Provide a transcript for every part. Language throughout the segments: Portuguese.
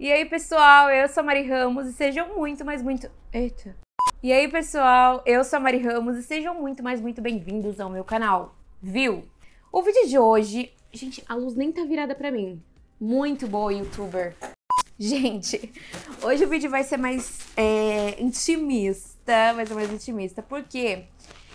E aí, pessoal, eu sou a Mari Ramos e sejam muito, mas muito. Eita! E aí, pessoal, eu sou a Mari Ramos e sejam muito, mas muito bem-vindos ao meu canal, viu? O vídeo de hoje. Gente, a luz nem tá virada pra mim. Muito boa, youtuber. Gente, hoje o vídeo vai ser mais é, intimista. Vai ser mais intimista, porque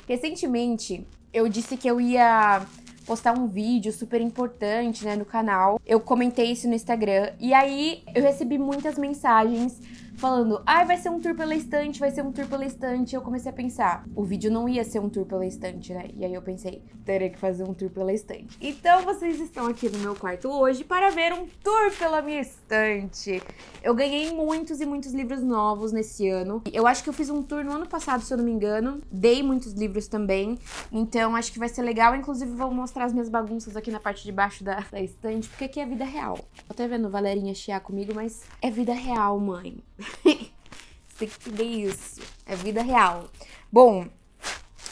recentemente eu disse que eu ia postar um vídeo super importante, né, no canal. Eu comentei isso no Instagram e aí eu recebi muitas mensagens falando, ai, ah, vai ser um tour pela estante, vai ser um tour pela estante. Eu comecei a pensar, o vídeo não ia ser um tour pela estante, né? E aí eu pensei, teria que fazer um tour pela estante. Então vocês estão aqui no meu quarto hoje para ver um tour pela minha estante. Eu ganhei muitos e muitos livros novos nesse ano. Eu acho que eu fiz um tour no ano passado, se eu não me engano. Dei muitos livros também. Então acho que vai ser legal. Inclusive, vou mostrar as minhas bagunças aqui na parte de baixo da, da estante, porque aqui é vida real. Tô até vendo Valerinha chiar comigo, mas é vida real, mãe. tem que ver isso. É vida real. Bom,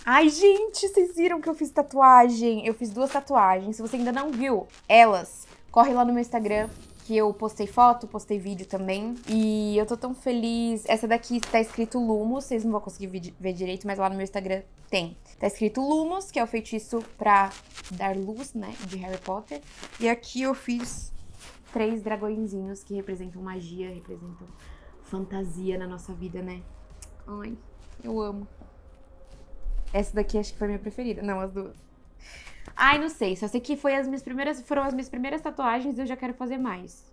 ai, gente, vocês viram que eu fiz tatuagem? Eu fiz duas tatuagens. Se você ainda não viu elas, corre lá no meu Instagram. Que eu postei foto, postei vídeo também. E eu tô tão feliz. Essa daqui tá escrito Lumos. Vocês não vão conseguir ver direito, mas lá no meu Instagram tem. Tá escrito Lumos, que é o feitiço pra dar luz, né? De Harry Potter. E aqui eu fiz três dragõezinhos que representam magia, representam fantasia na nossa vida, né? Ai, eu amo. Essa daqui acho que foi minha preferida. Não, as duas. Ai, não sei. Só sei que foi as minhas primeiras, foram as minhas primeiras tatuagens e eu já quero fazer mais.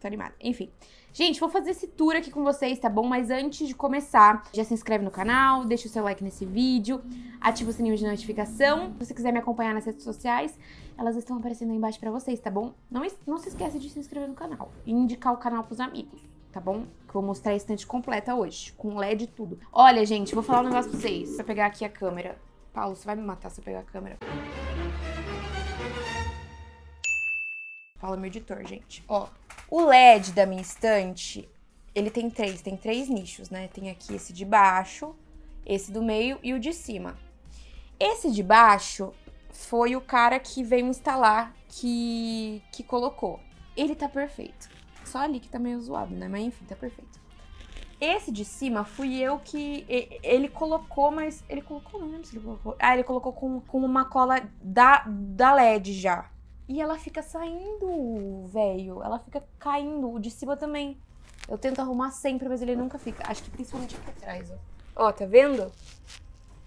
Tô animada. Enfim. Gente, vou fazer esse tour aqui com vocês, tá bom? Mas antes de começar, já se inscreve no canal, deixa o seu like nesse vídeo, ativa o sininho de notificação. Se você quiser me acompanhar nas redes sociais, elas estão aparecendo aí embaixo pra vocês, tá bom? Não, não se esqueça de se inscrever no canal e indicar o canal pros amigos tá bom? Que eu vou mostrar a estante completa hoje, com LED e tudo. Olha, gente, vou falar um negócio pra vocês. Vou pegar aqui a câmera. Paulo, você vai me matar se eu pegar a câmera. Fala meu editor, gente. Ó, o LED da minha estante, ele tem três, tem três nichos, né? Tem aqui esse de baixo, esse do meio e o de cima. Esse de baixo foi o cara que veio instalar que, que colocou. Ele tá perfeito. Só ali que tá meio zoado, né? Mas enfim, tá perfeito. Esse de cima fui eu que. Ele colocou, mas. Ele colocou, não lembro se ele colocou. Ah, ele colocou com, com uma cola da, da LED já. E ela fica saindo, velho. Ela fica caindo. O de cima também. Eu tento arrumar sempre, mas ele nunca fica. Acho que principalmente aqui atrás, ó. Ó, tá vendo?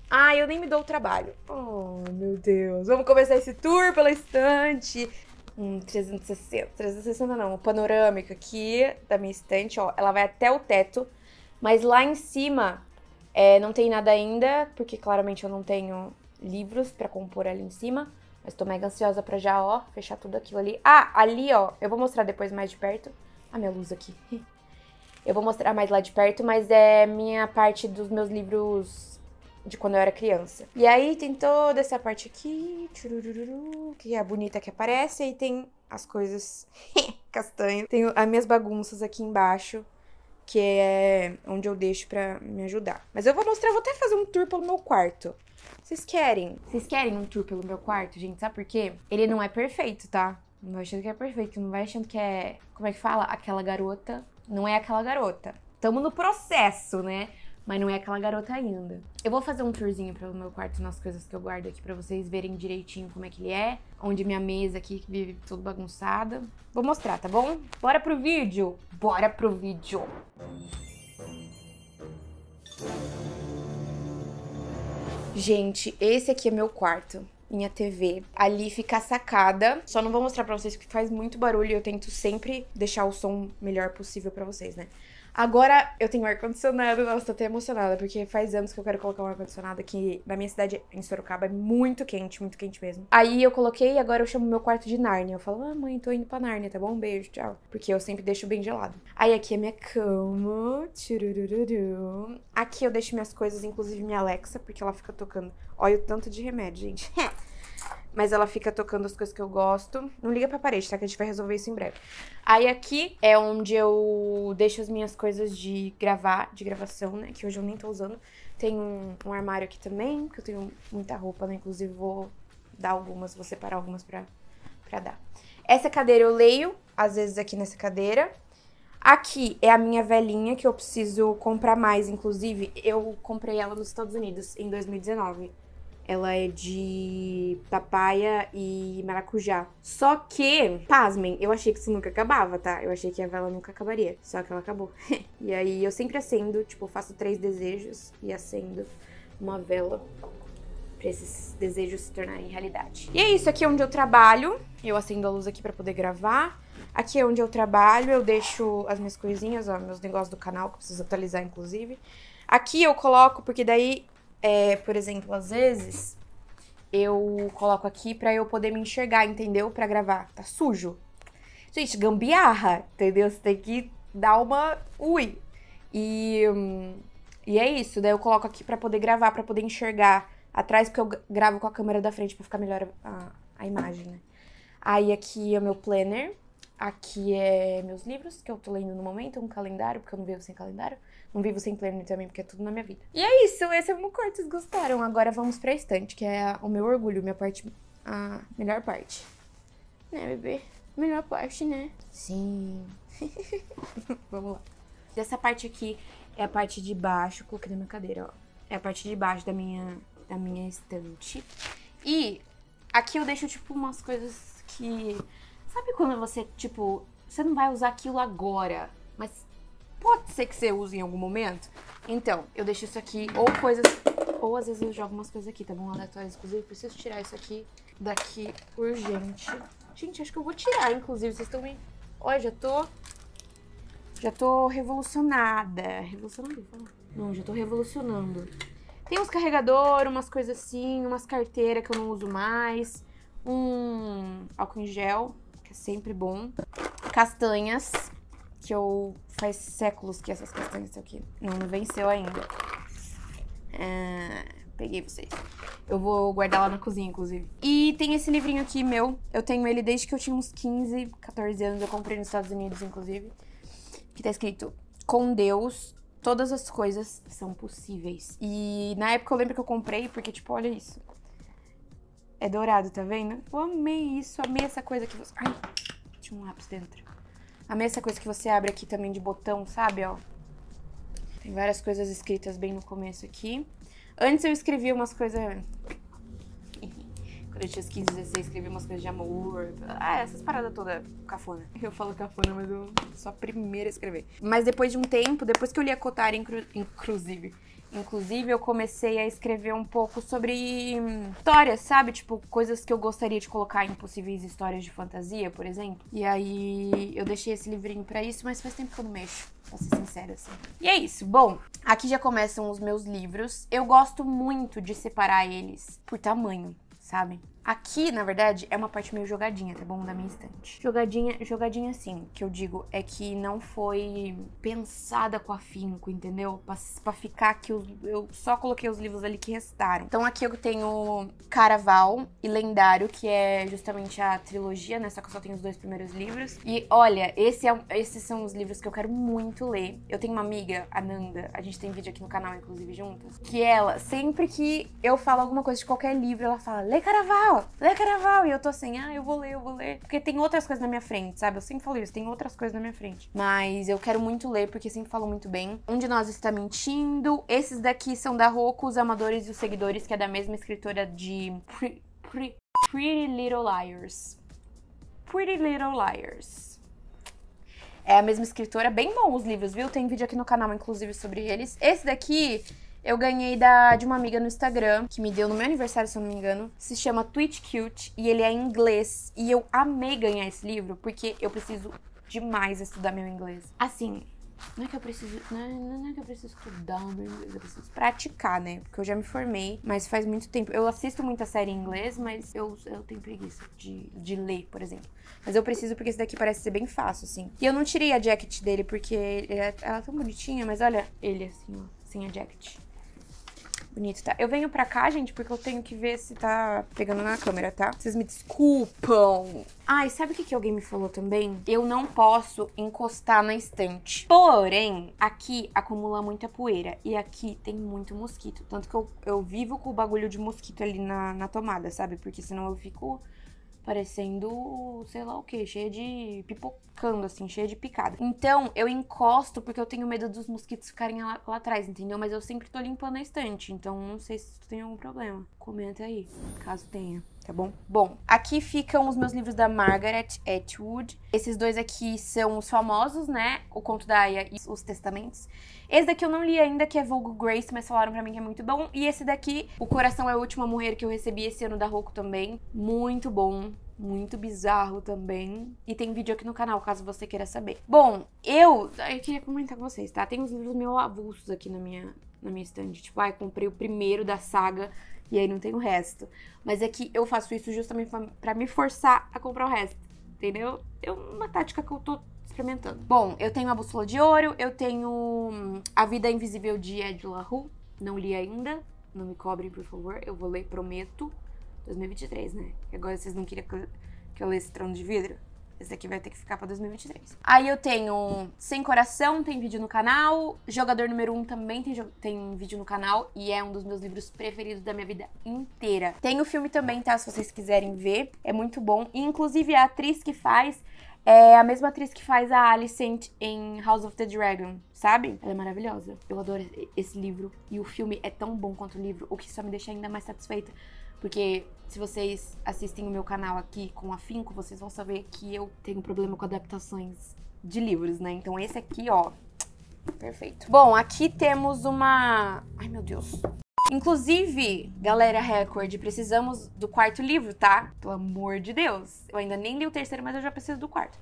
Ah, eu nem me dou o trabalho. Oh, meu Deus. Vamos começar esse tour pela estante um 360, 360 não, o panorâmico aqui da minha estante, ó, ela vai até o teto, mas lá em cima é, não tem nada ainda, porque claramente eu não tenho livros para compor ali em cima, mas tô mega ansiosa para já, ó, fechar tudo aquilo ali. Ah, ali, ó, eu vou mostrar depois mais de perto. A ah, minha luz aqui. Eu vou mostrar mais lá de perto, mas é minha parte dos meus livros de quando eu era criança. E aí tem toda essa parte aqui, que é a bonita que aparece, e tem as coisas castanho. Tem as minhas bagunças aqui embaixo, que é onde eu deixo pra me ajudar. Mas eu vou mostrar, vou até fazer um tour pelo meu quarto. Vocês querem? Vocês querem um tour pelo meu quarto, gente? Sabe por quê? Ele não é perfeito, tá? Não vai achando que é perfeito, não vai achando que é. Como é que fala? Aquela garota. Não é aquela garota. Tamo no processo, né? mas não é aquela garota ainda. Eu vou fazer um tourzinho pelo meu quarto nas coisas que eu guardo aqui para vocês verem direitinho como é que ele é, onde minha mesa aqui que vive tudo bagunçada. Vou mostrar, tá bom? Bora pro vídeo. Bora pro vídeo. Gente, esse aqui é meu quarto minha TV. Ali fica a sacada. Só não vou mostrar pra vocês porque faz muito barulho e eu tento sempre deixar o som melhor possível para vocês, né? Agora eu tenho ar-condicionado. Nossa, tô até emocionada, porque faz anos que eu quero colocar um ar-condicionado aqui na minha cidade, em Sorocaba, é muito quente, muito quente mesmo. Aí eu coloquei e agora eu chamo meu quarto de Nárnia. Eu falo, ah, mãe, tô indo pra Nárnia, tá bom? beijo, tchau. Porque eu sempre deixo bem gelado. Aí aqui é minha cama. Aqui eu deixo minhas coisas, inclusive minha Alexa, porque ela fica tocando. Olha o tanto de remédio, gente. mas ela fica tocando as coisas que eu gosto. Não liga pra parede, tá? Que a gente vai resolver isso em breve. Aí aqui é onde eu deixo as minhas coisas de gravar, de gravação, né? Que hoje eu nem tô usando. Tem um, um armário aqui também, que eu tenho muita roupa, né? Inclusive vou dar algumas, vou separar algumas pra, pra dar. Essa cadeira eu leio, às vezes aqui nessa cadeira. Aqui é a minha velhinha, que eu preciso comprar mais, inclusive. Eu comprei ela nos Estados Unidos em 2019. Ela é de papaya e maracujá. Só que, pasmem, eu achei que isso nunca acabava, tá? Eu achei que a vela nunca acabaria. Só que ela acabou. e aí eu sempre acendo, tipo, faço três desejos e acendo uma vela para esses desejos se tornarem realidade. E é isso, aqui é onde eu trabalho. Eu acendo a luz aqui para poder gravar. Aqui é onde eu trabalho, eu deixo as minhas coisinhas, ó, meus negócios do canal que eu preciso atualizar inclusive. Aqui eu coloco porque daí é, por exemplo, às vezes eu coloco aqui para eu poder me enxergar, entendeu? Para gravar. Tá sujo. Gente, gambiarra, entendeu? Você tem que dar uma ui. E, hum, e é isso, daí eu coloco aqui para poder gravar, para poder enxergar atrás, porque eu gravo com a câmera da frente para ficar melhor a, a imagem, né? Aí aqui é o meu planner. Aqui é meus livros, que eu tô lendo no momento, um calendário, porque eu não vivo sem calendário. Não vivo sem planner também, porque é tudo na minha vida. E é isso, esse é o meu corte, gostaram? Agora vamos pra estante, que é o meu orgulho, minha parte, a melhor parte. Né, bebê? Melhor parte, né? Sim. vamos lá. Dessa parte aqui é a parte de baixo, coloquei na minha cadeira, ó. É a parte de baixo da minha, da minha estante. E aqui eu deixo, tipo, umas coisas que Sabe quando você, tipo, você não vai usar aquilo agora, mas pode ser que você use em algum momento? Então, eu deixo isso aqui, ou coisas. Ou às vezes eu jogo umas coisas aqui, tá bom? Aleatórias. Inclusive, preciso tirar isso aqui daqui urgente. Gente, acho que eu vou tirar, inclusive. Vocês estão me. Olha, já tô. Já tô revolucionada. revolucionando Não, já tô revolucionando. Tem uns carregador, umas coisas assim, umas carteiras que eu não uso mais, um álcool em gel, que é sempre bom. Castanhas, que eu faz séculos que essas castanhas aqui não venceu ainda. É, peguei vocês. Eu vou guardar lá na cozinha, inclusive. E tem esse livrinho aqui meu. Eu tenho ele desde que eu tinha uns 15, 14 anos. Eu comprei nos Estados Unidos, inclusive. Que tá escrito Com Deus, todas as coisas são possíveis. E na época eu lembro que eu comprei, porque, tipo, olha isso. É dourado, tá vendo? Eu amei isso, amei essa coisa que você... Ai, tinha um lápis dentro. Amei essa coisa que você abre aqui também de botão, sabe, ó? Tem várias coisas escritas bem no começo aqui. Antes eu escrevi umas coisas... Quando eu tinha os 15, 16, escrevi umas coisas de amor. Ah, essas paradas todas cafona. Eu falo cafona, mas eu sou a primeira a escrever. Mas depois de um tempo, depois que eu li a Cotara, inclusive, Inclusive, eu comecei a escrever um pouco sobre histórias, sabe? Tipo, coisas que eu gostaria de colocar em possíveis histórias de fantasia, por exemplo. E aí, eu deixei esse livrinho para isso, mas faz tempo que eu não mexo pra ser sincera, assim. E é isso. Bom, aqui já começam os meus livros. Eu gosto muito de separar eles por tamanho, sabe? Aqui, na verdade, é uma parte meio jogadinha, tá bom? Da minha estante. Jogadinha, jogadinha assim, que eu digo, é que não foi pensada com afinco, entendeu? Pra, pra ficar que eu, eu, só coloquei os livros ali que restaram. Então aqui eu tenho Caraval e Lendário, que é justamente a trilogia, né? Só que eu só tenho os dois primeiros livros. E olha, esse é, esses são os livros que eu quero muito ler. Eu tenho uma amiga, a Nanda, a gente tem vídeo aqui no canal, inclusive, juntas, que ela, sempre que eu falo alguma coisa de qualquer livro, ela fala, lê Caraval! Carnaval, lê é Carnaval. E eu tô assim, ah, eu vou ler, eu vou ler. Porque tem outras coisas na minha frente, sabe? Eu sempre falo isso, tem outras coisas na minha frente. Mas eu quero muito ler, porque sempre falo muito bem. Um de nós está mentindo. Esses daqui são da Roku, Os Amadores e os Seguidores, que é da mesma escritora de Pre Pre Pretty Little Liars. Pretty Little Liars. É a mesma escritora, bem bom os livros, viu? Tem vídeo aqui no canal, inclusive, sobre eles. Esse daqui eu ganhei da, de uma amiga no Instagram, que me deu no meu aniversário, se eu não me engano. Se chama Tweet Cute e ele é em inglês. E eu amei ganhar esse livro porque eu preciso demais estudar meu inglês. Assim, não é que eu preciso. Não é, não é, é que eu preciso estudar meu inglês, eu preciso praticar, né? Porque eu já me formei, mas faz muito tempo. Eu assisto muita série em inglês, mas eu, eu tenho preguiça de, de ler, por exemplo. Mas eu preciso porque esse daqui parece ser bem fácil, assim. E eu não tirei a jacket dele porque ela é, ela é tão bonitinha, mas olha ele assim, ó, sem a jacket bonito, tá? Eu venho pra cá, gente, porque eu tenho que ver se tá pegando na câmera, tá? Vocês me desculpam. Ai, sabe o que, que alguém me falou também? Eu não posso encostar na estante. Porém, aqui acumula muita poeira e aqui tem muito mosquito. Tanto que eu, eu vivo com o bagulho de mosquito ali na, na tomada, sabe? Porque senão eu fico parecendo, sei lá o que, cheia de pipocando, assim, cheia de picada. Então, eu encosto porque eu tenho medo dos mosquitos ficarem lá, lá atrás, entendeu? Mas eu sempre tô limpando a estante, então não sei se tu tem algum problema. Comenta aí, caso tenha tá bom? Bom, aqui ficam os meus livros da Margaret Atwood. Esses dois aqui são os famosos, né? O Conto da Aya e Os Testamentos. Esse daqui eu não li ainda, que é Vulgo Grace, mas falaram para mim que é muito bom. E esse daqui, O Coração é a última Morrer, que eu recebi esse ano da Roku também. Muito bom. Muito bizarro também. E tem vídeo aqui no canal, caso você queira saber. Bom, eu... Eu queria comentar com vocês, tá? Tem uns livros meio avulsos aqui na minha, na minha estante. Tipo, ai, comprei o primeiro da saga e aí não tem o resto. Mas é que eu faço isso justamente para me forçar a comprar o resto, entendeu? É uma tática que eu tô experimentando. Bom, eu tenho a Bússola de Ouro, eu tenho hum, A Vida Invisível de Ed LaRue, não li ainda, não me cobrem, por favor, eu vou ler, prometo. 2023, né? Agora vocês não queriam que eu, que lesse Trono de Vidro? Esse daqui vai ter que ficar pra 2023. Aí eu tenho Sem Coração, tem vídeo no canal. Jogador número 1 um também tem, tem vídeo no canal. E é um dos meus livros preferidos da minha vida inteira. Tem o filme também, tá? Se vocês quiserem ver. É muito bom. E, inclusive, a atriz que faz é a mesma atriz que faz a Alicent em House of the Dragon, sabe? Ela é maravilhosa. Eu adoro esse livro. E o filme é tão bom quanto o livro, o que só me deixa ainda mais satisfeita porque se vocês assistem o meu canal aqui com afinco, vocês vão saber que eu tenho problema com adaptações de livros, né? Então esse aqui, ó, perfeito. Bom, aqui temos uma... Ai, meu Deus. Inclusive, galera Record, precisamos do quarto livro, tá? Pelo amor de Deus. Eu ainda nem li o terceiro, mas eu já preciso do quarto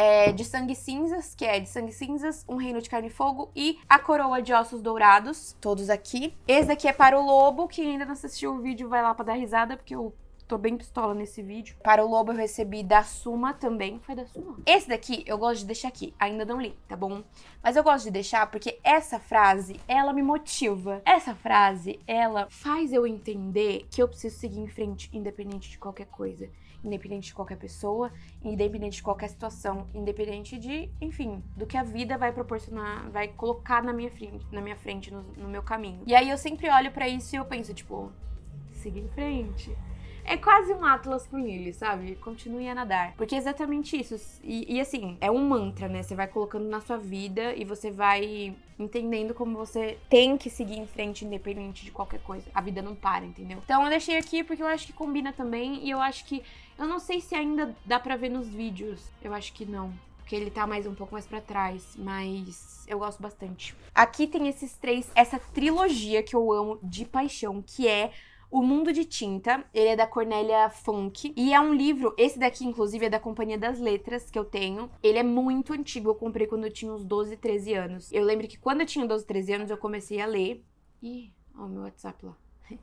é, de Sangue Cinzas, que é de Sangue Cinzas, Um Reino de Carne e Fogo e A Coroa de Ossos Dourados, todos aqui. Esse daqui é para o Lobo, que ainda não assistiu o vídeo, vai lá para dar risada, porque eu tô bem pistola nesse vídeo. Para o Lobo eu recebi da Suma também, foi da Suma. Esse daqui eu gosto de deixar aqui, ainda não li, tá bom? Mas eu gosto de deixar porque essa frase, ela me motiva. Essa frase, ela faz eu entender que eu preciso seguir em frente independente de qualquer coisa independente de qualquer pessoa, independente de qualquer situação, independente de, enfim, do que a vida vai proporcionar, vai colocar na minha frente, na minha frente no, no meu caminho. E aí eu sempre olho para isso e eu penso, tipo, siga em frente. É quase um Atlas pro mim, sabe? Continue a nadar. Porque é exatamente isso. E, e, assim, é um mantra, né? Você vai colocando na sua vida e você vai entendendo como você tem que seguir em frente, independente de qualquer coisa. A vida não para, entendeu? Então eu deixei aqui porque eu acho que combina também e eu acho que eu não sei se ainda dá pra ver nos vídeos. Eu acho que não porque ele tá mais um pouco mais para trás, mas eu gosto bastante. Aqui tem esses três, essa trilogia que eu amo de paixão, que é o Mundo de Tinta, ele é da Cornélia Funk, e é um livro, esse daqui inclusive é da Companhia das Letras que eu tenho. Ele é muito antigo, eu comprei quando eu tinha uns 12, 13 anos. Eu lembro que quando eu tinha 12, 13 anos eu comecei a ler. Ih, ó, meu WhatsApp lá.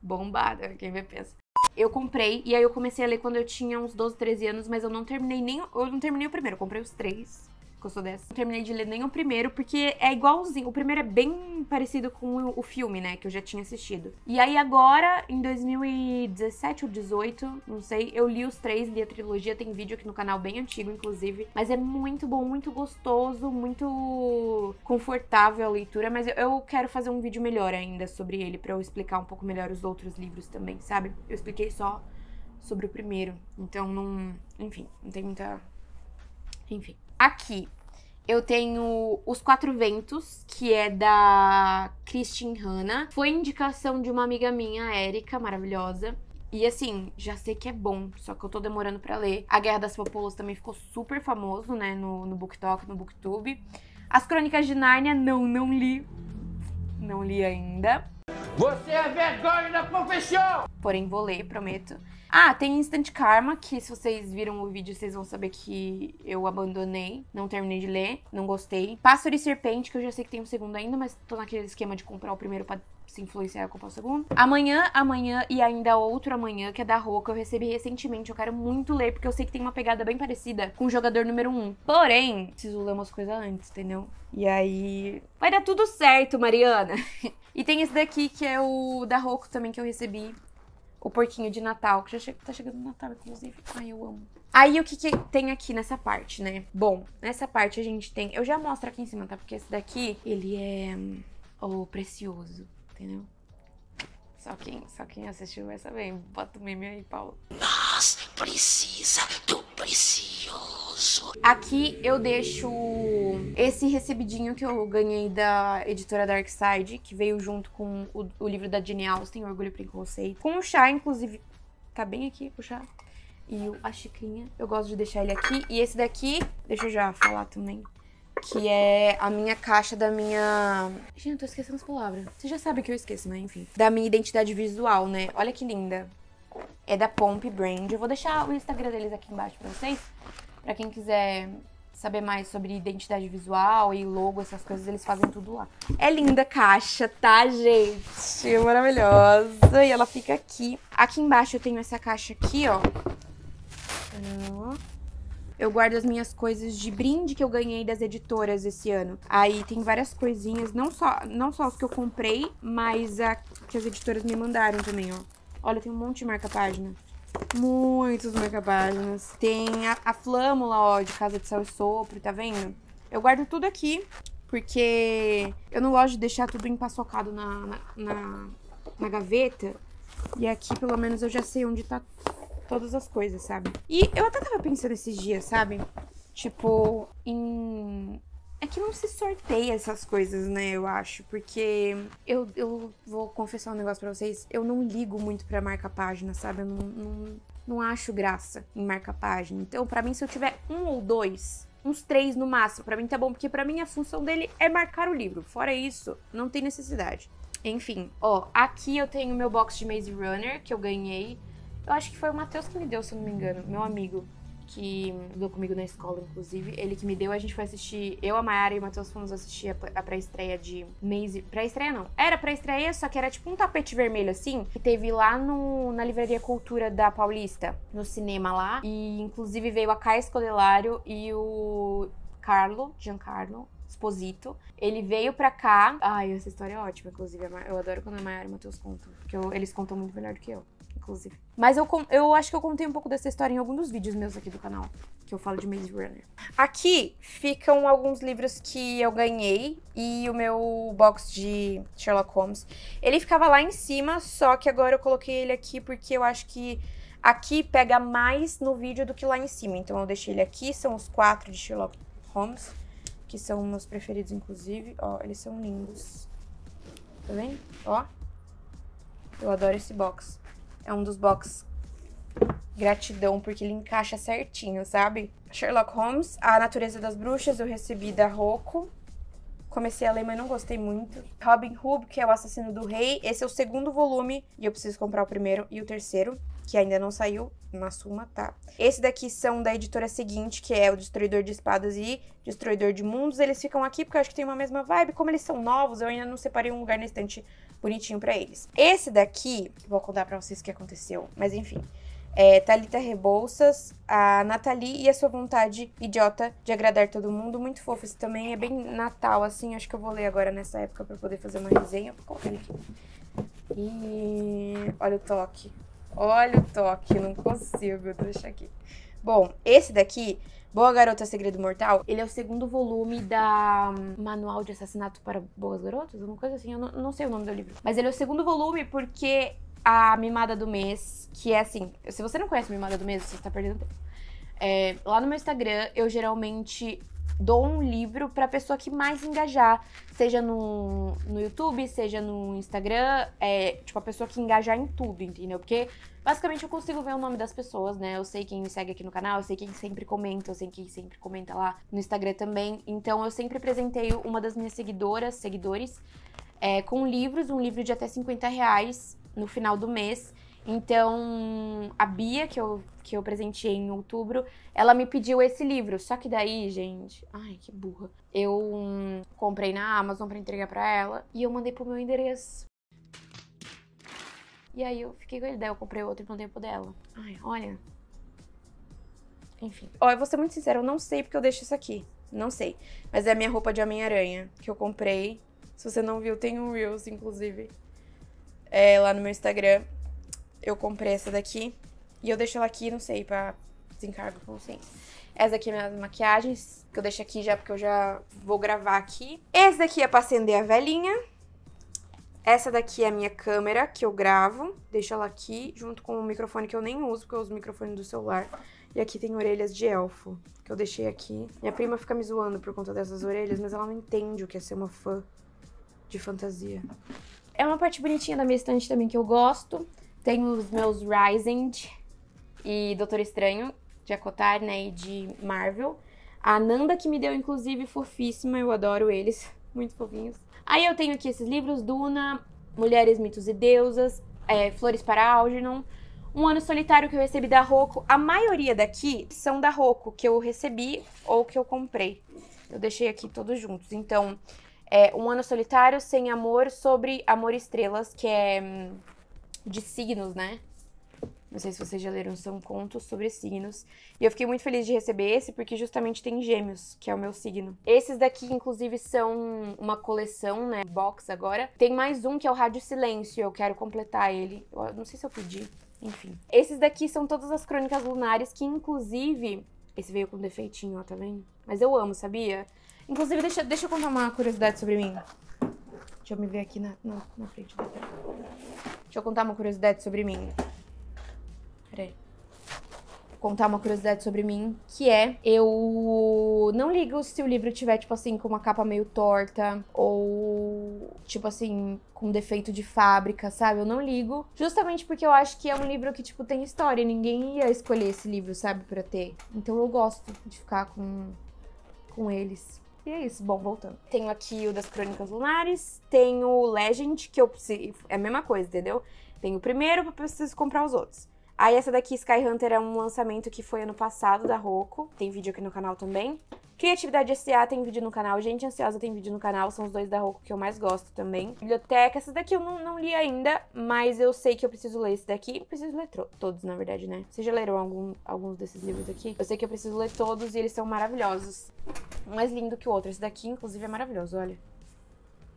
Bombada, quem vê pensa. Eu comprei, e aí eu comecei a ler quando eu tinha uns 12, 13 anos, mas eu não terminei nem. Eu não terminei o primeiro, eu comprei os três. Gostou dessa? Não terminei de ler nem o primeiro, porque é igualzinho. O primeiro é bem parecido com o filme, né? Que eu já tinha assistido. E aí agora, em 2017 ou 18, não sei, eu li os três, li a trilogia. Tem vídeo aqui no canal bem antigo, inclusive. Mas é muito bom, muito gostoso, muito confortável a leitura. Mas eu quero fazer um vídeo melhor ainda sobre ele, para eu explicar um pouco melhor os outros livros também, sabe? Eu expliquei só sobre o primeiro. Então não. Enfim, não tem muita. Enfim. Aqui eu tenho Os Quatro Ventos, que é da Christine Hanna. Foi indicação de uma amiga minha, a Érica, maravilhosa. E assim, já sei que é bom, só que eu tô demorando para ler. A Guerra das Popoulas também ficou super famoso, né, no, no BookTok, no BookTube. As Crônicas de Nárnia, não, não li. Não li ainda. Você é vergonha da profissão! Porém, vou ler, prometo. Ah, tem Instant Karma, que se vocês viram o vídeo, vocês vão saber que eu abandonei, não terminei de ler, não gostei. Pássaro e Serpente, que eu já sei que tem um segundo ainda, mas tô naquele esquema de comprar o primeiro pra se influenciar com o segundo. Amanhã, amanhã e ainda outro amanhã, que é da Roca, eu recebi recentemente. Eu quero muito ler, porque eu sei que tem uma pegada bem parecida com o jogador número 1. Um. Porém, preciso ler umas coisas antes, entendeu? E aí. Vai dar tudo certo, Mariana! e tem esse daqui que é o da Roco também que eu recebi o porquinho de Natal, que já che tá chegando o Natal, inclusive. Ai, eu amo. Aí, o que, que tem aqui nessa parte, né? Bom, nessa parte a gente tem... Eu já mostro aqui em cima, tá? Porque esse daqui, ele é o hum, oh, precioso, entendeu? Só quem, só quem assistiu vai saber. Bota o meme aí, Paulo. Não! precisa do precioso. Aqui eu deixo esse recebidinho que eu ganhei da editora Darkside, que veio junto com o, o livro da Jane Austin. Orgulho e Preconceito. Com o chá, inclusive, tá bem aqui o chá. E a xicrinha, eu gosto de deixar ele aqui. E esse daqui, deixa eu já falar também, que é a minha caixa da minha... Gente, eu tô esquecendo as palavras. Você já sabe que eu esqueço, né? Enfim. Da minha identidade visual, né? Olha que linda é da Pomp Brand. Eu vou deixar o Instagram deles aqui embaixo pra vocês. Pra quem quiser saber mais sobre identidade visual e logo, essas coisas, eles fazem tudo lá. É linda a caixa, tá, gente? É maravilhosa. E ela fica aqui. Aqui embaixo eu tenho essa caixa aqui, ó. Eu guardo as minhas coisas de brinde que eu ganhei das editoras esse ano. Aí tem várias coisinhas, não só, não só os que eu comprei, mas a que as editoras me mandaram também, ó. Olha, tem um monte de marca-página. Muitos marca-páginas. Tem a, a flâmula, ó, de Casa de sal e Sopro, tá vendo? Eu guardo tudo aqui, porque eu não gosto de deixar tudo empaçocado na, na, na, na gaveta. E aqui, pelo menos, eu já sei onde tá todas as coisas, sabe? E eu até tava pensando esses dias, sabe? Tipo, em é que não se sorteia essas coisas, né? Eu acho. Porque eu, eu vou confessar um negócio pra vocês. Eu não ligo muito pra marca-página, sabe? Eu não, não, não acho graça em marca-página. Então, para mim, se eu tiver um ou dois, uns três no máximo, para mim tá bom. Porque para mim a função dele é marcar o livro. Fora isso, não tem necessidade. Enfim, ó, aqui eu tenho meu box de Maze Runner que eu ganhei. Eu acho que foi o Matheus que me deu, se eu não me engano, meu amigo que estudou comigo na escola, inclusive, ele que me deu, a gente foi assistir, eu, a Mayara e o Matheus fomos assistir a pré-estreia de Maze. Pré-estreia não, era pré-estreia, só que era tipo um tapete vermelho assim, que teve lá no, na Livraria Cultura da Paulista, no cinema lá, e inclusive veio a Caia Escodelário e o Carlo, Giancarlo, Exposito. Ele veio pra cá. Ai, essa história é ótima, inclusive. Eu adoro quando a Mayara e o Matheus contam. Porque eu, eles contam muito melhor do que eu inclusive. Mas eu, eu acho que eu contei um pouco dessa história em algum dos vídeos meus aqui do canal, que eu falo de Maze Runner. Aqui ficam alguns livros que eu ganhei e o meu box de Sherlock Holmes. Ele ficava lá em cima, só que agora eu coloquei ele aqui porque eu acho que aqui pega mais no vídeo do que lá em cima. Então eu deixei ele aqui, são os quatro de Sherlock Holmes, que são meus preferidos, inclusive. Ó, eles são lindos. Tá vendo? Ó. Eu adoro esse box. É um dos box gratidão, porque ele encaixa certinho, sabe? Sherlock Holmes, A Natureza das Bruxas, eu recebi da Roku. Comecei a ler, mas não gostei muito. Robin Hood, que é o assassino do rei. Esse é o segundo volume, e eu preciso comprar o primeiro e o terceiro, que ainda não saiu na suma, tá? Esse daqui são da editora seguinte, que é o Destruidor de Espadas e Destruidor de Mundos. Eles ficam aqui porque eu acho que tem uma mesma vibe. Como eles são novos, eu ainda não separei um lugar na estante bonitinho para eles. Esse daqui, vou contar pra vocês o que aconteceu, mas enfim é, Thalita Rebouças, a Nathalie e a sua vontade idiota de agradar todo mundo. Muito fofo. Esse também é bem Natal, assim. Acho que eu vou ler agora nessa época para poder fazer uma resenha. Vou colocar ele aqui. E olha o toque. Olha o toque, não consigo deixar aqui. Bom, esse daqui, Boa Garota Segredo Mortal, ele é o segundo volume da hum, Manual de Assassinato para Boas Garotas, alguma coisa assim, eu não, não sei o nome do livro. Mas ele é o segundo volume porque a Mimada do Mês, que é assim, se você não conhece a Mimada do Mês, você está perdendo tempo. É, lá no meu Instagram, eu geralmente dou um livro para a pessoa que mais engajar, seja no, no YouTube, seja no Instagram, é, tipo, a pessoa que engajar em tudo, entendeu? Porque basicamente eu consigo ver o nome das pessoas, né? Eu sei quem me segue aqui no canal, eu sei quem sempre comenta, eu sei quem sempre comenta lá no Instagram também. Então eu sempre apresentei uma das minhas seguidoras, seguidores, é, com livros, um livro de até 50 reais no final do mês. Então, a Bia, que eu, que eu presenteei em outubro, ela me pediu esse livro. Só que daí, gente, ai, que burra. Eu hum, comprei na Amazon para entregar para ela e eu mandei pro meu endereço. E aí eu fiquei com a ideia eu comprei outro pro tempo dela. Ai, olha. Enfim. Ó, eu vou ser muito sincera, eu não sei porque eu deixo isso aqui. Não sei. Mas é a minha roupa de Homem-Aranha, que eu comprei. Se você não viu, tem um Reels, inclusive. É lá no meu Instagram eu comprei essa daqui. E eu deixo ela aqui, não sei, pra desencargo consciente. Essa aqui é minhas maquiagens, que eu deixo aqui já porque eu já vou gravar aqui. Essa daqui é pra acender a velhinha. Essa daqui é a minha câmera, que eu gravo. Deixo ela aqui, junto com o microfone que eu nem uso, porque eu uso o microfone do celular. E aqui tem orelhas de elfo, que eu deixei aqui. Minha prima fica me zoando por conta dessas orelhas, mas ela não entende o que é ser uma fã de fantasia. É uma parte bonitinha da minha estante também que eu gosto. Tenho os meus Rising e Doutor Estranho, de Acotar, né, e de Marvel. A Nanda que me deu, inclusive, fofíssima, eu adoro eles, muito fofinhos. Aí eu tenho aqui esses livros, Duna, Mulheres, Mitos e Deusas, é, Flores para Algernon, Um Ano Solitário que eu recebi da Rocco. A maioria daqui são da Rocco, que eu recebi ou que eu comprei. Eu deixei aqui todos juntos. Então, é, Um Ano Solitário, Sem Amor, sobre Amor e Estrelas, que é hum, de signos, né? Não sei se vocês já leram, são contos sobre signos. E eu fiquei muito feliz de receber esse, porque justamente tem gêmeos, que é o meu signo. Esses daqui, inclusive, são uma coleção, né? Box agora. Tem mais um que é o Rádio Silêncio, eu quero completar ele. Eu não sei se eu pedi, enfim. Esses daqui são todas as crônicas lunares, que inclusive. Esse veio com defeitinho, ó, tá vendo? Mas eu amo, sabia? Inclusive, deixa, deixa eu contar uma curiosidade sobre mim. Deixa eu me ver aqui na, na, na frente da tela. Deixa eu contar uma curiosidade sobre mim. Peraí. Vou contar uma curiosidade sobre mim, que é eu não ligo se o livro tiver, tipo assim, com uma capa meio torta ou, tipo assim, com defeito de fábrica, sabe? Eu não ligo. Justamente porque eu acho que é um livro que, tipo, tem história. Ninguém ia escolher esse livro, sabe, pra ter. Então eu gosto de ficar com, com eles. E é isso, bom, voltando. Tenho aqui o das Crônicas Lunares, tenho o Legend, que eu preciso. É a mesma coisa, entendeu? Tenho o primeiro, eu preciso comprar os outros. Aí essa daqui, Sky Hunter, é um lançamento que foi ano passado da Roku. Tem vídeo aqui no canal também. Criatividade SA tem vídeo no canal, Gente Ansiosa tem vídeo no canal, são os dois da Roku que eu mais gosto também. Biblioteca, essa daqui eu não, não li ainda, mas eu sei que eu preciso ler esse daqui. Eu preciso ler todos, na verdade, né? Vocês já leram algum, alguns desses livros aqui? Eu sei que eu preciso ler todos e eles são maravilhosos. Um mais lindo que o outro. Esse daqui, inclusive, é maravilhoso, olha.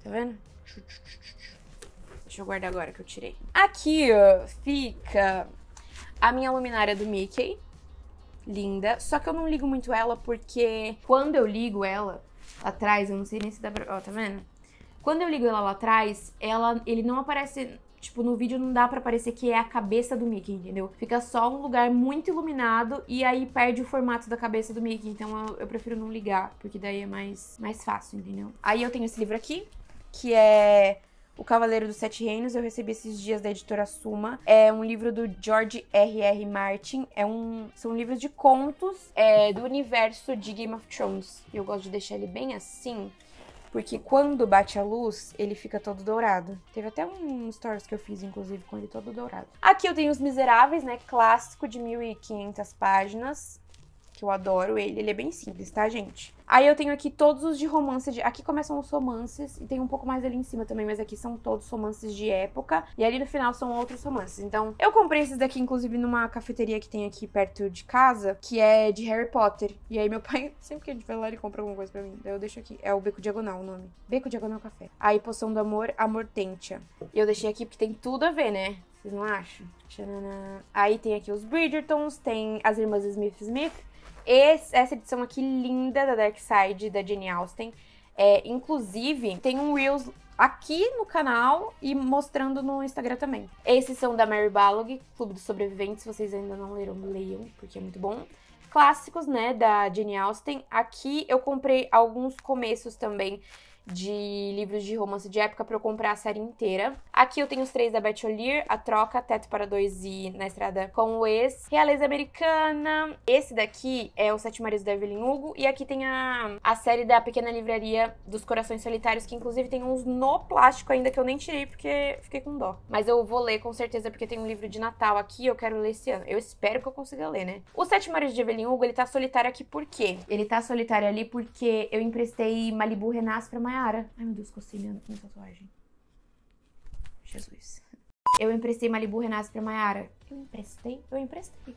Tá vendo? Deixa eu guardar agora que eu tirei. Aqui, fica a minha luminária do Mickey, linda. Só que eu não ligo muito ela porque quando eu ligo ela atrás, eu não sei nem se dá pra... Ó, tá vendo? Quando eu ligo ela lá atrás, ela, ele não aparece... Tipo, no vídeo não dá para parecer que é a cabeça do Mickey, entendeu? Fica só um lugar muito iluminado e aí perde o formato da cabeça do Mickey. Então eu, eu prefiro não ligar, porque daí é mais, mais fácil, entendeu? Aí eu tenho esse livro aqui, que é o Cavaleiro dos Sete Reinos, eu recebi esses dias da editora Suma. É um livro do George R.R. Martin. É um, são livros de contos é, do universo de Game of Thrones. E eu gosto de deixar ele bem assim, porque quando bate a luz, ele fica todo dourado. Teve até um stories que eu fiz, inclusive, com ele todo dourado. Aqui eu tenho Os Miseráveis, né? Clássico de 1500 páginas eu adoro ele. Ele é bem simples, tá, gente? Aí eu tenho aqui todos os de romance de... Aqui começam os romances e tem um pouco mais ali em cima também, mas aqui são todos romances de época. E ali no final são outros romances. Então, eu comprei esses daqui, inclusive, numa cafeteria que tem aqui perto de casa, que é de Harry Potter. E aí meu pai, sempre que a gente vai lá, ele compra alguma coisa pra mim. Daí eu deixo aqui. É o Beco Diagonal o nome. Beco Diagonal Café. Aí, Poção do Amor, Amortentia. E eu deixei aqui porque tem tudo a ver, né? Vocês não acham? Aí tem aqui os Bridgertons, tem as irmãs Smith Smith, esse, essa edição aqui linda da Dark Side da Jenny Austen. É, inclusive, tem um Reels aqui no canal e mostrando no Instagram também. Esses são da Mary Balog, Clube dos Sobreviventes. Se vocês ainda não leram, leiam, porque é muito bom. Clássicos, né, da Jenny Austen. Aqui eu comprei alguns começos também de livros de romance de época para eu comprar a série inteira. Aqui eu tenho os três da Betty O'Leary, A Troca, Teto para Dois e Na Estrada com o Ex, Realeza Americana. Esse daqui é o Sete Maridos da Evelyn Hugo e aqui tem a, a série da Pequena Livraria dos Corações Solitários, que inclusive tem uns no plástico ainda que eu nem tirei porque fiquei com dó. Mas eu vou ler com certeza porque tem um livro de Natal aqui, eu quero ler esse ano. Eu espero que eu consiga ler, né? O Sete Maridos de Evelyn Hugo, ele tá solitário aqui por quê? Ele tá solitário ali porque eu emprestei Malibu Renas pra Maria. Mayara. Ai, meu Deus, cocei minha, minha tatuagem. Jesus. Eu emprestei Malibu Renasce pra Mayara. Eu emprestei? Eu emprestei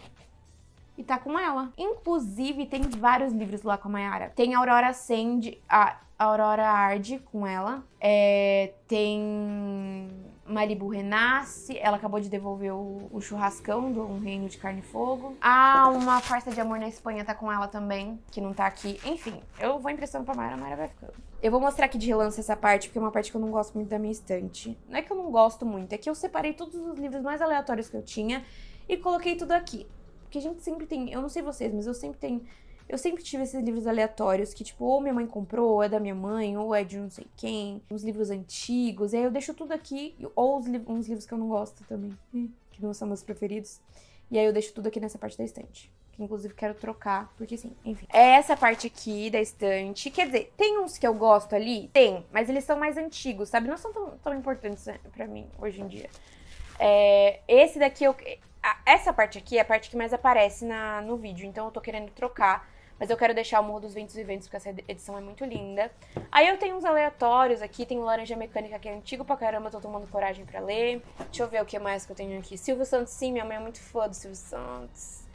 e tá com ela. Inclusive, tem vários livros lá com a Mayara. Tem Aurora Send, a Aurora Arde com ela. É, tem Malibu Renasce, ela acabou de devolver o, o, churrascão do Um Reino de Carne e Fogo. Ah, uma farsa de amor na Espanha tá com ela também, que não tá aqui. Enfim, eu vou emprestando pra Mayara, a Mayara vai ficando. Eu vou mostrar aqui de relance essa parte, porque é uma parte que eu não gosto muito da minha estante. Não é que eu não gosto muito, é que eu separei todos os livros mais aleatórios que eu tinha e coloquei tudo aqui. Porque a gente sempre tem, eu não sei vocês, mas eu sempre tenho, eu sempre tive esses livros aleatórios que tipo, ou minha mãe comprou, ou é da minha mãe, ou é de não sei quem, uns livros antigos, e aí eu deixo tudo aqui, ou li uns livros que eu não gosto também, hum. que não são meus preferidos. E aí eu deixo tudo aqui nessa parte da estante que inclusive quero trocar, porque sim, enfim. É essa parte aqui da estante. Quer dizer, tem uns que eu gosto ali? Tem, mas eles são mais antigos, sabe? Não são tão, tão importantes né, para mim hoje em dia. É, esse daqui, eu, essa parte aqui é a parte que mais aparece na, no vídeo, então eu tô querendo trocar. Mas eu quero deixar o Morro dos Ventos e ventos porque essa edição é muito linda. Aí eu tenho uns aleatórios aqui, tem o Laranja Mecânica, que é antigo pra caramba, tô tomando coragem pra ler. Deixa eu ver o que mais que eu tenho aqui. Silvio Santos, sim, minha mãe é muito fã do Silvio Santos.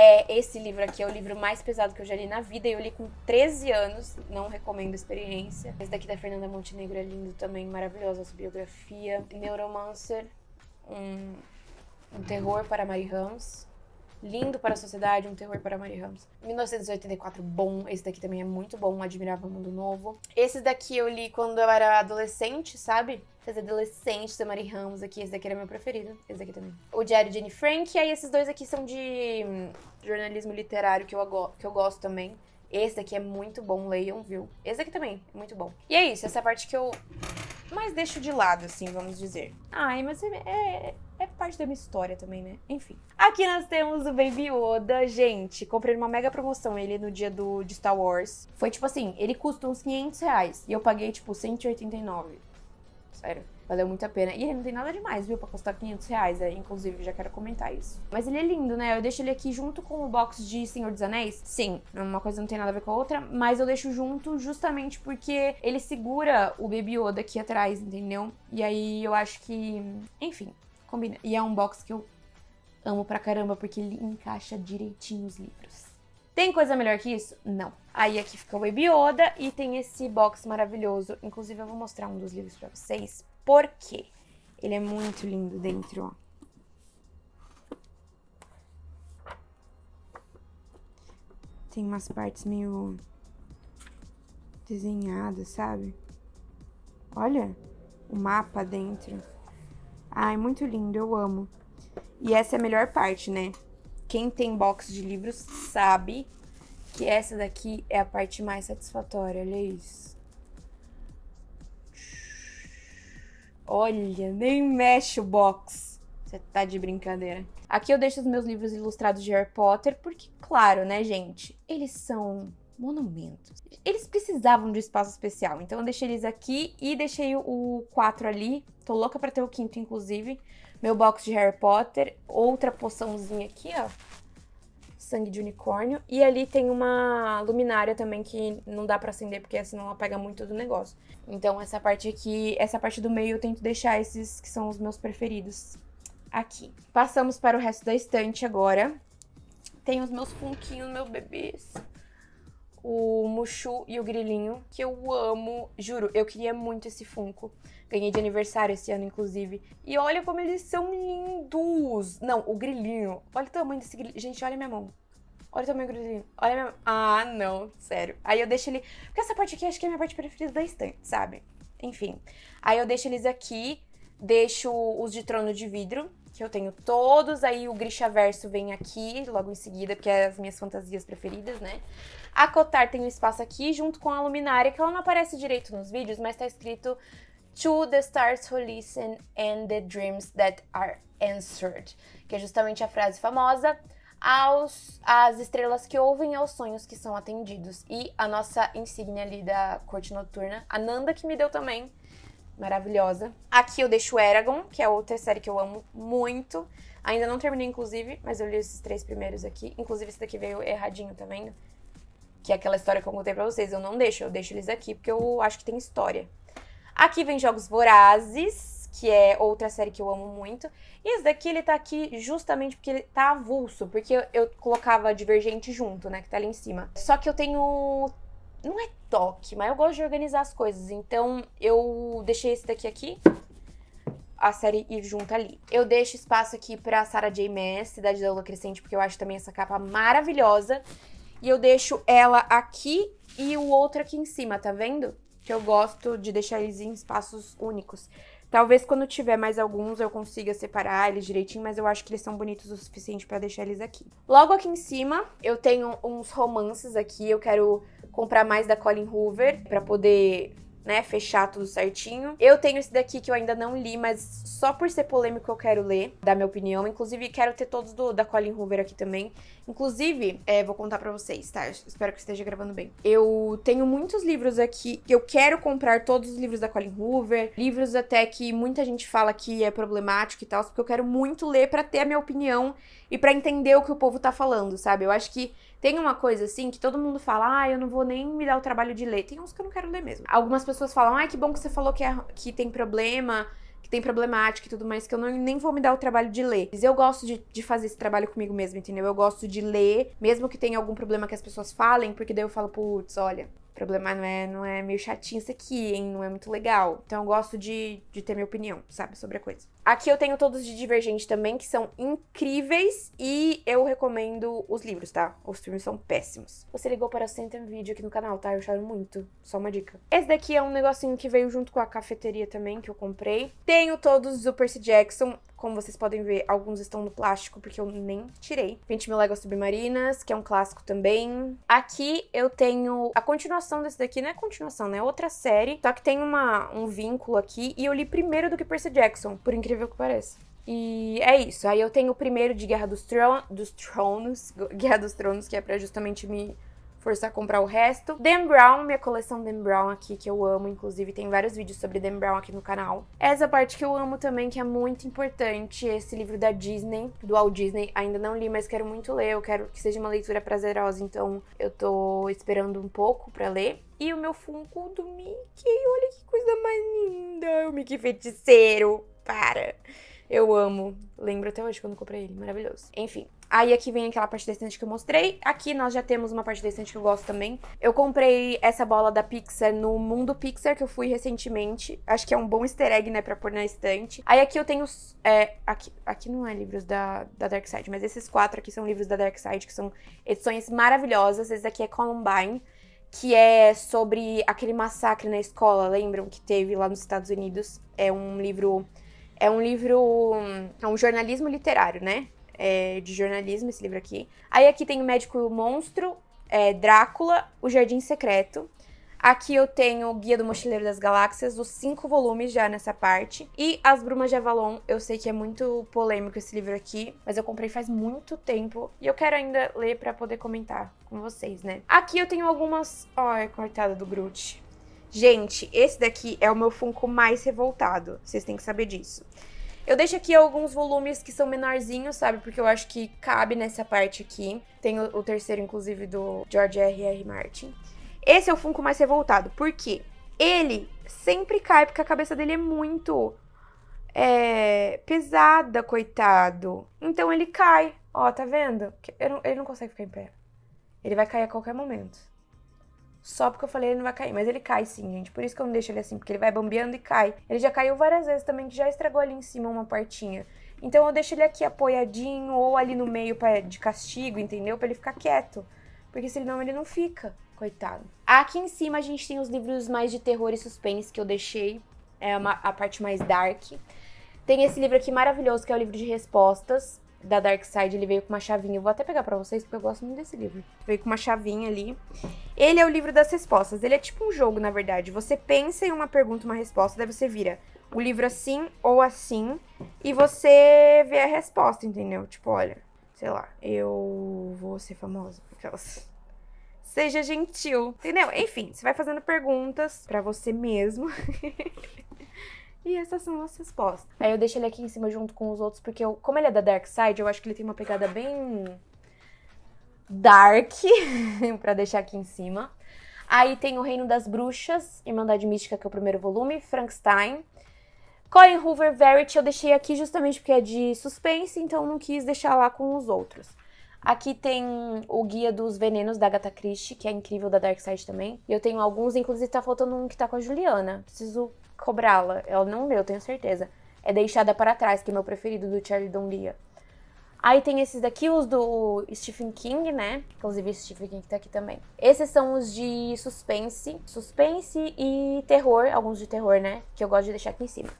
É, esse livro aqui é o livro mais pesado que eu já li na vida e eu li com 13 anos, não recomendo a experiência. Esse daqui da Fernanda Montenegro é lindo também, maravilhosa sua biografia. Neuromancer, um, um terror para Mary Hans, lindo para a sociedade, um terror para Mary Ramos. 1984, bom. Esse daqui também é muito bom, Admirava o Mundo Novo. Esse daqui eu li quando eu era adolescente, sabe? As Adolescentes da Mary Ramos aqui, esse daqui era meu preferido, esse daqui também. O Diário de Anne Frank, e aí esses dois aqui são de hum, jornalismo literário que eu, que eu gosto também. Esse daqui é muito bom, leiam, viu? Esse daqui também é muito bom. E é isso, essa é a parte que eu mais deixo de lado, assim, vamos dizer. Ai, mas é, é é parte da minha história também, né? Enfim. Aqui nós temos o Baby Oda, Gente, comprei uma mega promoção ele no dia do, de Star Wars. Foi tipo assim, ele custa uns 500 reais. E eu paguei tipo 189. Sério. Valeu muito a pena. E ele não tem nada demais, viu? Pra custar 500 reais, é, inclusive, já quero comentar isso. Mas ele é lindo, né? Eu deixo ele aqui junto com o box de Senhor dos Anéis. Sim, uma coisa não tem nada a ver com a outra, mas eu deixo junto justamente porque ele segura o Baby Oda aqui atrás, entendeu? E aí eu acho que. Enfim, combina. E é um box que eu amo pra caramba, porque ele encaixa direitinho os livros. Tem coisa melhor que isso? Não. Aí aqui fica o Baby Yoda e tem esse box maravilhoso. Inclusive eu vou mostrar um dos livros pra vocês, porque ele é muito lindo dentro, ó. tem umas partes meio desenhadas, sabe? Olha o mapa dentro. Ai, muito lindo, eu amo. E essa é a melhor parte, né? Quem tem box de livros sabe que essa daqui é a parte mais satisfatória, olha isso. Olha, nem mexe o box. Você tá de brincadeira. Aqui eu deixo os meus livros ilustrados de Harry Potter, porque, claro, né, gente? Eles são monumentos. Eles precisavam de espaço especial, então eu deixei eles aqui e deixei o 4 ali. Tô louca pra ter o quinto, inclusive. Meu box de Harry Potter, outra poçãozinha aqui, ó. Sangue de unicórnio. E ali tem uma luminária também que não dá pra acender, porque senão ela pega muito do negócio. Então essa parte aqui, essa parte do meio eu tento deixar esses que são os meus preferidos aqui. Passamos para o resto da estante agora. Tem os meus funquinhos, meus bebês o Mushu e o Grilinho, que eu amo, juro, eu queria muito esse Funko. Ganhei de aniversário esse ano, inclusive. E olha como eles são lindos! Não, o Grilinho. Olha o tamanho desse Grilinho. Gente, olha minha mão. Olha o tamanho do Grilinho. Olha minha mão. Ah, não, sério. Aí eu deixo ele... Porque essa parte aqui acho que é a minha parte preferida da estante, sabe? Enfim. Aí eu deixo eles aqui, deixo os de trono de vidro, que eu tenho todos. Aí o Grisha vem aqui logo em seguida, porque é as minhas fantasias preferidas, né? A Cotar tem um espaço aqui junto com a luminária, que ela não aparece direito nos vídeos, mas tá escrito To the stars who listen and the dreams that are answered, que é justamente a frase famosa aos as estrelas que ouvem aos é sonhos que são atendidos. E a nossa insígnia ali da corte noturna, a Nanda que me deu também, maravilhosa. Aqui eu deixo Eragon, que é outra série que eu amo muito. Ainda não terminei, inclusive, mas eu li esses três primeiros aqui. Inclusive, esse daqui veio erradinho, tá vendo? Que é aquela história que eu contei pra vocês. Eu não deixo, eu deixo eles aqui porque eu acho que tem história. Aqui vem Jogos Vorazes, que é outra série que eu amo muito. E esse daqui, ele tá aqui justamente porque ele tá avulso. Porque eu, colocava Divergente junto, né? Que tá ali em cima. Só que eu tenho não é toque, mas eu gosto de organizar as coisas. Então, eu deixei esse daqui aqui, a série ir junto ali. Eu deixo espaço aqui pra Sarah J. Maas, Cidade da Lua Crescente, porque eu acho também essa capa maravilhosa. E eu deixo ela aqui e o outro aqui em cima, tá vendo? Que eu gosto de deixar eles em espaços únicos. Talvez quando tiver mais alguns eu consiga separar eles direitinho, mas eu acho que eles são bonitos o suficiente pra deixar eles aqui. Logo aqui em cima, eu tenho uns romances aqui, eu quero comprar mais da Colin Hoover pra poder né, fechar tudo certinho. Eu tenho esse daqui que eu ainda não li, mas só por ser polêmico eu quero ler, dar minha opinião. Inclusive, quero ter todos do, da Colin Hoover aqui também. Inclusive, é, vou contar para vocês, tá? espero que esteja gravando bem. Eu tenho muitos livros aqui, eu quero comprar todos os livros da Colin Hoover, livros até que muita gente fala que é problemático e tal, porque eu quero muito ler para ter a minha opinião e para entender o que o povo tá falando, sabe? Eu acho que tem uma coisa assim que todo mundo fala, ah, eu não vou nem me dar o trabalho de ler. Tem uns que eu não quero ler mesmo. Algumas pessoas falam, ah, que bom que você falou que, é, que tem problema, que tem problemática e tudo mais, que eu não, nem vou me dar o trabalho de ler. Mas eu gosto de, de fazer esse trabalho comigo mesmo, entendeu? Eu gosto de ler, mesmo que tenha algum problema que as pessoas falem, porque daí eu falo, putz, olha, problema não é, não é meio chatinho isso aqui, hein? Não é muito legal. Então eu gosto de, de ter minha opinião, sabe, sobre a coisa. Aqui eu tenho todos de Divergente também, que são incríveis e eu recomendo os livros, tá? Os filmes são péssimos. Você ligou para o Center Video aqui no canal, tá? Eu choro muito. Só uma dica. Esse daqui é um negocinho que veio junto com a cafeteria também, que eu comprei. Tenho todos do Percy Jackson. Como vocês podem ver, alguns estão no plástico porque eu nem tirei. 20 mil legos submarinas, que é um clássico também. Aqui eu tenho a continuação desse daqui, não é continuação, né? É outra série, só que tem uma, um vínculo aqui e eu li primeiro do que Percy Jackson, por incrível que pareça. E é isso. Aí eu tenho o primeiro de Guerra dos, Tron dos Tronos, Guerra dos Tronos, que é pra justamente me forçar a comprar o resto. Dan Brown, minha coleção Dan Brown aqui, que eu amo, inclusive tem vários vídeos sobre Dan Brown aqui no canal. Essa parte que eu amo também, que é muito importante, esse livro da Disney, do Walt Disney, ainda não li, mas quero muito ler, eu quero que seja uma leitura prazerosa, então eu tô esperando um pouco para ler. E o meu Funko do Mickey, olha que coisa mais linda, o Mickey feiticeiro, para... Eu amo. Lembro até hoje quando comprei ele. Maravilhoso. Enfim. Aí aqui vem aquela parte da estante que eu mostrei. Aqui nós já temos uma parte da estante que eu gosto também. Eu comprei essa bola da Pixar no Mundo Pixar, que eu fui recentemente. Acho que é um bom easter egg, né, pra pôr na estante. Aí aqui eu tenho... É, aqui, aqui não é livros da, da Dark Side, mas esses quatro aqui são livros da Dark Side, que são edições maravilhosas. Esse daqui é Columbine que é sobre aquele massacre na escola, lembram que teve lá nos Estados Unidos? É um livro é um livro. É um jornalismo literário, né? É de jornalismo, esse livro aqui. Aí aqui tem o Médico e o Monstro, é Drácula, O Jardim Secreto. Aqui eu tenho o Guia do Mochileiro das Galáxias, os cinco volumes já nessa parte. E As Brumas de Avalon, eu sei que é muito polêmico esse livro aqui, mas eu comprei faz muito tempo e eu quero ainda ler para poder comentar com vocês, né? Aqui eu tenho algumas... Ai, é coitada do Groot. Gente, esse daqui é o meu Funko mais revoltado. Vocês têm que saber disso. Eu deixo aqui alguns volumes que são menorzinhos, sabe? Porque eu acho que cabe nessa parte aqui. Tem o, o terceiro, inclusive, do George R. R. Martin. Esse é o Funko mais revoltado. Por quê? Ele sempre cai porque a cabeça dele é muito é, pesada, coitado. Então ele cai. Ó, tá vendo? Ele não, ele não consegue ficar em pé. Ele vai cair a qualquer momento só porque eu falei ele não vai cair. Mas ele cai sim, gente. Por isso que eu não deixo ele assim, porque ele vai bambeando e cai. Ele já caiu várias vezes também, que já estragou ali em cima uma partinha. Então eu deixo ele aqui apoiadinho ou ali no meio pra, de castigo, entendeu? Pra ele ficar quieto. Porque senão ele não fica, coitado. Aqui em cima a gente tem os livros mais de terror e suspense que eu deixei. É uma, a parte mais dark. Tem esse livro aqui maravilhoso, que é o livro de respostas da Dark Side, ele veio com uma chavinha. Eu vou até pegar para vocês porque eu gosto muito desse livro. Veio com uma chavinha ali. Ele é o livro das respostas. Ele é tipo um jogo, na verdade. Você pensa em uma pergunta, uma resposta, daí você vira o livro assim ou assim e você vê a resposta, entendeu? Tipo, olha, sei lá, eu vou ser famosa, aquelas Seja gentil, entendeu? Enfim, você vai fazendo perguntas para você mesmo. E essas são as respostas. Aí eu deixo ele aqui em cima junto com os outros, porque eu, como ele é da Dark Side, eu acho que ele tem uma pegada bem dark para deixar aqui em cima. Aí tem o Reino das Bruxas, Irmandade Mística, que é o primeiro volume, Frankenstein. Colin Hoover Verity eu deixei aqui justamente porque é de suspense, então não quis deixar lá com os outros. Aqui tem o Guia dos Venenos da Agatha Christie, que é incrível da Dark Side também. E eu tenho alguns, inclusive tá faltando um que tá com a Juliana. Preciso cobrá-la. Ela não leu, tenho certeza. É Deixada para Trás, que é meu preferido do Charlie Don Aí tem esses daqui, os do Stephen King, né? Inclusive, Stephen King tá aqui também. Esses são os de suspense, suspense e terror, alguns de terror, né? Que eu gosto de deixar aqui em cima.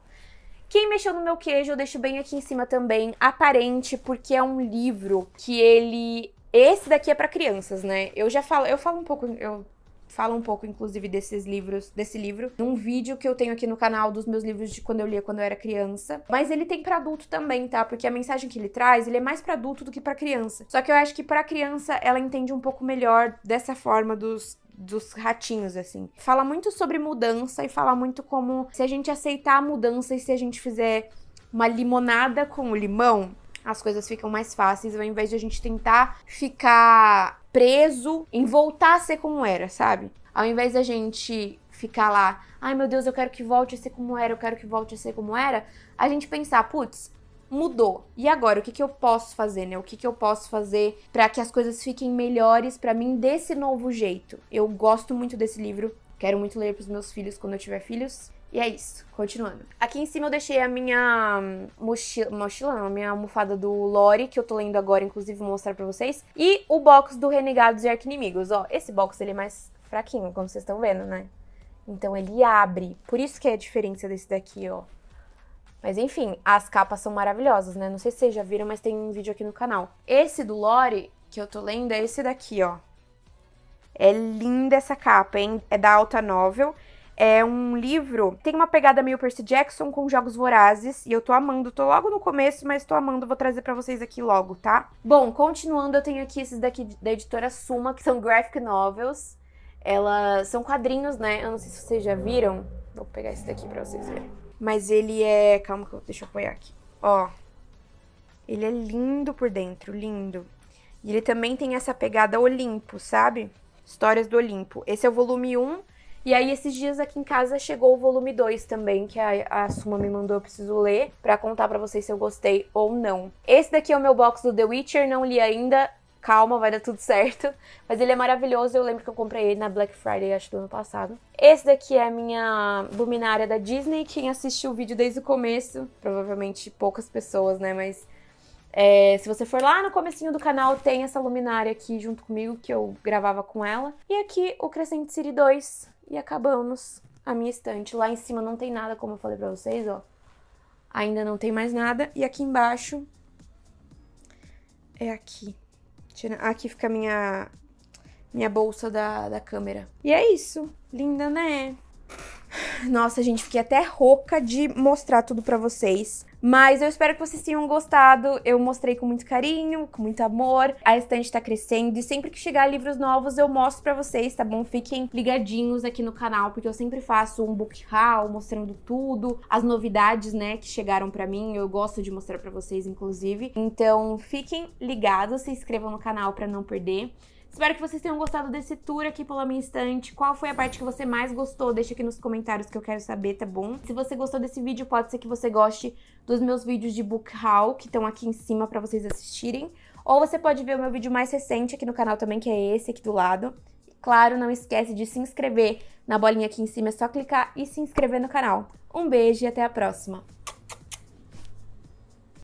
Quem mexeu no meu queijo, eu deixo bem aqui em cima também, aparente, porque é um livro que ele esse daqui é para crianças, né? Eu já falo, eu falo um pouco, eu fala um pouco, inclusive, desses livros, desse livro, num vídeo que eu tenho aqui no canal dos meus livros de quando eu lia quando eu era criança. Mas ele tem para adulto também, tá? Porque a mensagem que ele traz, ele é mais para adulto do que para criança. Só que eu acho que para criança ela entende um pouco melhor dessa forma dos dos ratinhos, assim. Fala muito sobre mudança e fala muito como se a gente aceitar a mudança e se a gente fizer uma limonada com o limão, as coisas ficam mais fáceis, ao invés de a gente tentar ficar preso em voltar a ser como era, sabe? Ao invés da gente ficar lá, ai meu Deus, eu quero que volte a ser como era, eu quero que volte a ser como era, a gente pensar, putz, mudou. E agora, o que, que eu posso fazer, né? O que, que eu posso fazer para que as coisas fiquem melhores para mim desse novo jeito? Eu gosto muito desse livro, quero muito ler para os meus filhos quando eu tiver filhos. E é isso, continuando. Aqui em cima eu deixei a minha mochila, mochila não, a minha almofada do Lore, que eu tô lendo agora, inclusive vou mostrar pra vocês. E o box do Renegados e Arquinimigos, ó. Esse box, ele é mais fraquinho, como vocês estão vendo, né? Então ele abre, por isso que é a diferença desse daqui, ó. Mas enfim, as capas são maravilhosas, né? Não sei se vocês já viram, mas tem um vídeo aqui no canal. Esse do Lore, que eu tô lendo, é esse daqui, ó. É linda essa capa, hein? É da Alta Novel. É um livro, tem uma pegada meio Percy Jackson com jogos vorazes, e eu tô amando, tô logo no começo, mas tô amando, vou trazer para vocês aqui logo, tá? Bom, continuando, eu tenho aqui esses daqui da editora Suma, que são graphic novels. Elas são quadrinhos, né? Eu não sei se vocês já viram. Vou pegar esse daqui pra vocês verem. Mas ele é. Calma que eu. Deixa eu apoiar aqui. Ó. Ele é lindo por dentro, lindo. E ele também tem essa pegada Olimpo, sabe? Histórias do Olimpo. Esse é o volume 1. E aí, esses dias aqui em casa chegou o volume 2 também, que a, a Suma me mandou, eu preciso ler, para contar para vocês se eu gostei ou não. Esse daqui é o meu box do The Witcher, não li ainda, calma, vai dar tudo certo. Mas ele é maravilhoso, eu lembro que eu comprei ele na Black Friday, acho, do ano passado. Esse daqui é a minha luminária da Disney, quem assistiu o vídeo desde o começo, provavelmente poucas pessoas, né, mas... É, se você for lá no comecinho do canal, tem essa luminária aqui junto comigo, que eu gravava com ela. E aqui o Crescente City 2, e acabamos a minha estante. Lá em cima não tem nada, como eu falei pra vocês, ó. Ainda não tem mais nada. E aqui embaixo é aqui. Aqui fica a minha, minha bolsa da, da câmera. E é isso. Linda, né? Nossa, gente, fiquei até rouca de mostrar tudo para vocês. Mas eu espero que vocês tenham gostado. Eu mostrei com muito carinho, com muito amor. A estante tá crescendo e sempre que chegar livros novos eu mostro para vocês, tá bom? Fiquem ligadinhos aqui no canal, porque eu sempre faço um book haul mostrando tudo, as novidades, né, que chegaram para mim. Eu gosto de mostrar para vocês, inclusive. Então, fiquem ligados, se inscrevam no canal para não perder. Espero que vocês tenham gostado desse tour aqui pela minha estante. Qual foi a parte que você mais gostou? Deixa aqui nos comentários que eu quero saber, tá bom? Se você gostou desse vídeo, pode ser que você goste dos meus vídeos de book haul, que estão aqui em cima pra vocês assistirem. Ou você pode ver o meu vídeo mais recente aqui no canal também, que é esse aqui do lado. claro, não esquece de se inscrever na bolinha aqui em cima, é só clicar e se inscrever no canal. Um beijo e até a próxima!